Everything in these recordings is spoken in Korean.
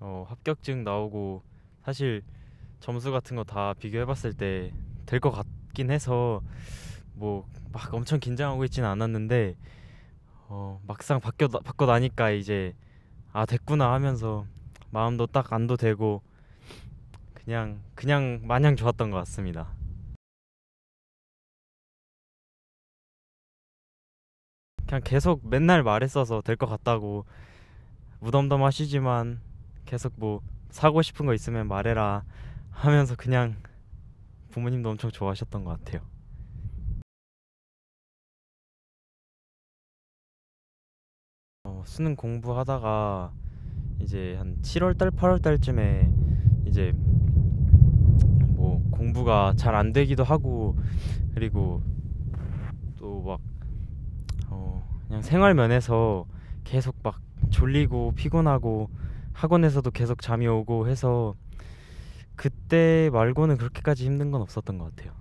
어, 합격증 나오고 사실 점수 같은 거 다 비교해봤을 때 될 것 같긴 해서 뭐 막 엄청 긴장하고 있지는 않았는데 어, 막상 바뀌어 바꿔 나니까 이제 아 됐구나 하면서 마음도 딱 안도 되고 그냥 그냥 마냥 좋았던 것 같습니다. 그냥 계속 맨날 말했어서 될 것 같다고 무덤덤하시지만 계속 뭐 사고 싶은 거 있으면 말해라 하면서 그냥 부모님도 엄청 좋아하셨던 것 같아요. 어, 수능 공부하다가 이제 한 7월 달 8월 달쯤에 이제 뭐 공부가 잘 안 되기도 하고 그리고 또막 어, 그냥 생활 면에서 계속 막 졸리고 피곤하고 학원에서도 계속 잠이 오고 해서 그때 말고는 그렇게까지 힘든 건 없었던 것 같아요.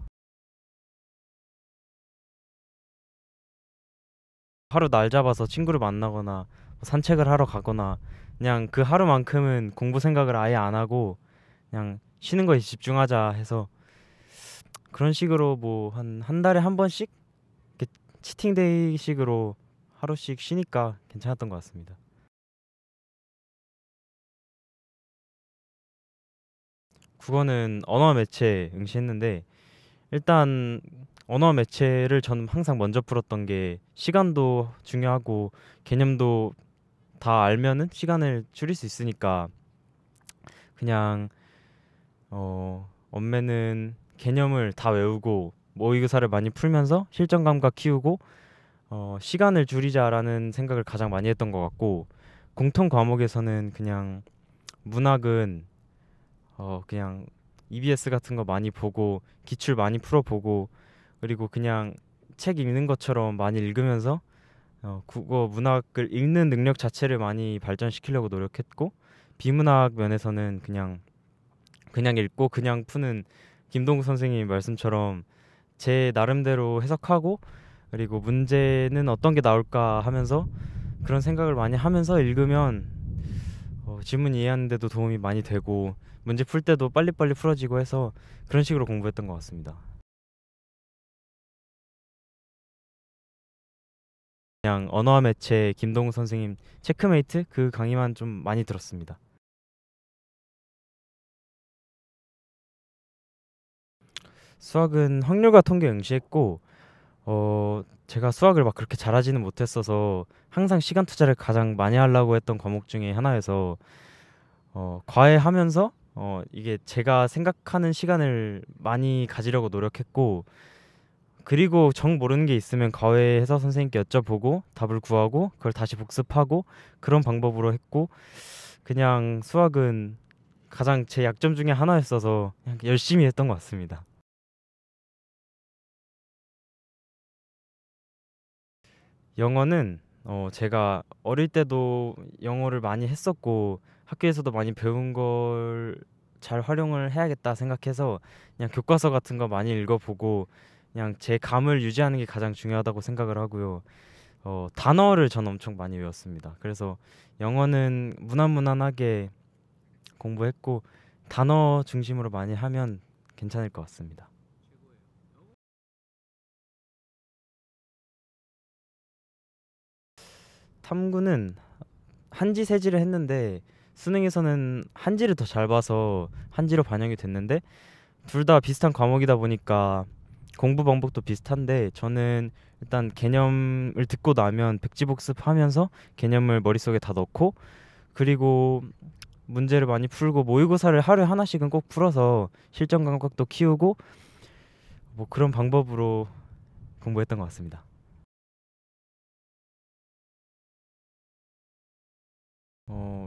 하루 날 잡아서 친구를 만나거나 뭐 산책을 하러 가거나 그냥 그 하루만큼은 공부 생각을 아예 안 하고 그냥 쉬는 거에 집중하자 해서 그런 식으로 뭐 한 한 달에 한 번씩 치팅데이식으로 하루씩 쉬니까 괜찮았던 것 같습니다. 국어는 언어 매체 응시했는데 일단 언어 매체를 저는 항상 먼저 풀었던 게 시간도 중요하고 개념도 다 알면은 시간을 줄일 수 있으니까 그냥 어 엄매는 개념을 다 외우고 모의고사를 뭐 많이 풀면서 실전 감각 키우고 어 시간을 줄이자라는 생각을 가장 많이 했던 것 같고 공통 과목에서는 그냥 문학은 어 그냥 EBS 같은 거 많이 보고 기출 많이 풀어보고 그리고 그냥 책 읽는 것처럼 많이 읽으면서 어, 국어 문학을 읽는 능력 자체를 많이 발전시키려고 노력했고 비문학 면에서는 그냥 그냥 읽고 그냥 푸는 김동구 선생님 말씀처럼 제 나름대로 해석하고 그리고 문제는 어떤 게 나올까 하면서 그런 생각을 많이 하면서 읽으면 어, 지문 이해하는데도 도움이 많이 되고 문제 풀 때도 빨리빨리 풀어지고 해서 그런 식으로 공부했던 것 같습니다. 그냥 언어와 매체 김동우 선생님 체크메이트 그 강의만 좀 많이 들었습니다. 수학은 확률과 통계 응시했고 어, 제가 수학을 막 그렇게 잘하지는 못했어서 항상 시간 투자를 가장 많이 하려고 했던 과목 중에 하나에서 어, 과외하면서 어, 이게 제가 생각하는 시간을 많이 가지려고 노력했고 그리고 정 모르는 게 있으면 과외해서 선생님께 여쭤보고 답을 구하고 그걸 다시 복습하고 그런 방법으로 했고 그냥 수학은 가장 제 약점 중에 하나였어서 그냥 열심히 했던 것 같습니다. 영어는 어 제가 어릴 때도 영어를 많이 했었고 학교에서도 많이 배운 걸 잘 활용을 해야겠다 생각해서 그냥 교과서 같은 거 많이 읽어보고 그냥 제 감을 유지하는 게 가장 중요하다고 생각을 하고요. 어 단어를 전 엄청 많이 외웠습니다. 그래서 영어는 무난무난하게 공부했고 단어 중심으로 많이 하면 괜찮을 것 같습니다. 탐구는 한지 세지를 했는데 수능에서는 한지를 더 잘 봐서 한지로 반영이 됐는데 둘 다 비슷한 과목이다 보니까 공부 방법도 비슷한데 저는 일단 개념을 듣고 나면 백지 복습하면서 개념을 머릿속에 다 넣고 그리고 문제를 많이 풀고 모의고사를 하루에 하나씩은 꼭 풀어서 실전 감각도 키우고 뭐 그런 방법으로 공부했던 것 같습니다.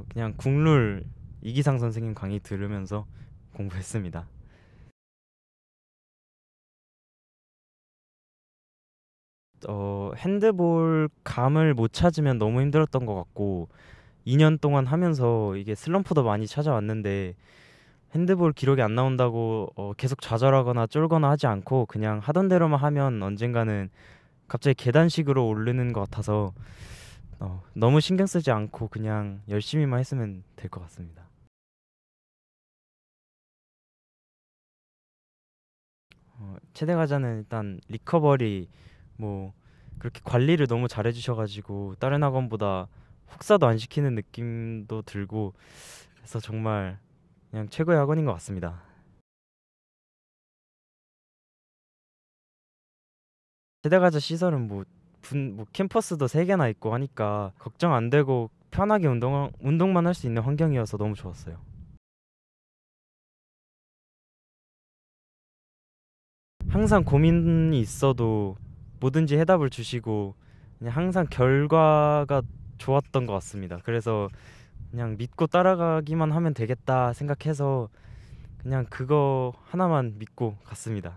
그냥 국룰 이기상 선생님 강의 들으면서 공부했습니다. 어, 핸드볼 감을 못 찾으면 너무 힘들었던 것 같고 2년 동안 하면서 이게 슬럼프도 많이 찾아왔는데 핸드볼 기록이 안 나온다고 어, 계속 좌절하거나 쫄거나 하지 않고 그냥 하던 대로만 하면 언젠가는 갑자기 계단식으로 오르는 것 같아서 어, 너무 신경 쓰지 않고 그냥 열심히만 했으면 될 것 같습니다. 어, 최대 과자는 일단 리커버리 뭐 그렇게 관리를 너무 잘해주셔가지고 다른 학원보다 혹사도 안 시키는 느낌도 들고 그래서 정말 그냥 최고의 학원인 것 같습니다. 최대 과자 시설은 뭐 분, 뭐 캠퍼스도 세 개나 있고 하니까 걱정 안 되고 편하게 운동 운동만 할 수 있는 환경이어서 너무 좋았어요. 항상 고민이 있어도 뭐든지 해답을 주시고 그냥 항상 결과가 좋았던 것 같습니다. 그래서 그냥 믿고 따라가기만 하면 되겠다 생각해서 그냥 그거 하나만 믿고 갔습니다.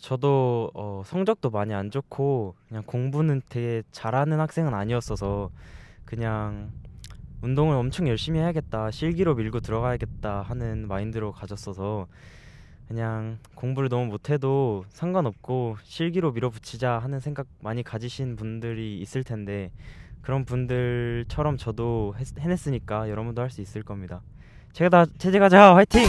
저도 어, 성적도 많이 안 좋고 그냥 공부는 되게 잘하는 학생은 아니었어서 그냥 운동을 엄청 열심히 해야겠다 실기로 밀고 들어가야겠다 하는 마인드로 가졌어서 그냥 공부를 너무 못해도 상관없고 실기로 밀어붙이자 하는 생각 많이 가지신 분들이 있을 텐데 그런 분들처럼 저도 했, 해냈으니까 여러분도 할 수 있을 겁니다. 제가 다 체제가자 화이팅!